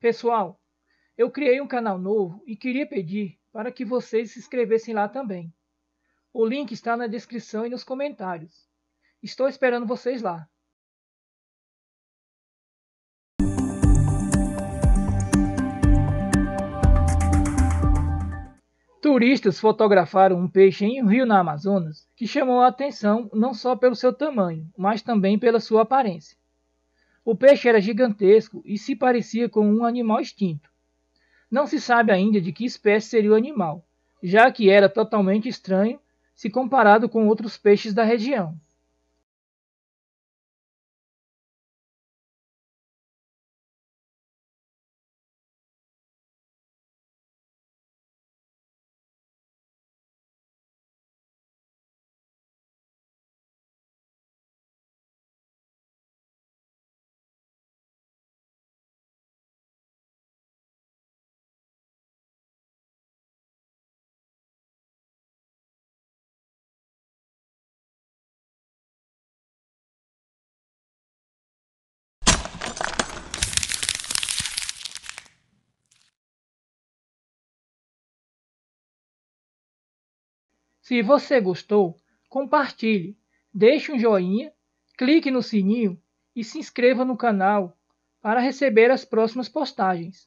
Pessoal, eu criei um canal novo e queria pedir para que vocês se inscrevessem lá também. O link está na descrição e nos comentários. Estou esperando vocês lá. Turistas fotografaram um peixe em um rio na Amazonas que chamou a atenção não só pelo seu tamanho, mas também pela sua aparência. O peixe era gigantesco e se parecia com um animal extinto. Não se sabe ainda de que espécie seria o animal, já que era totalmente estranho se comparado com outros peixes da região. Se você gostou, compartilhe, deixe um joinha, clique no sininho e se inscreva no canal para receber as próximas postagens.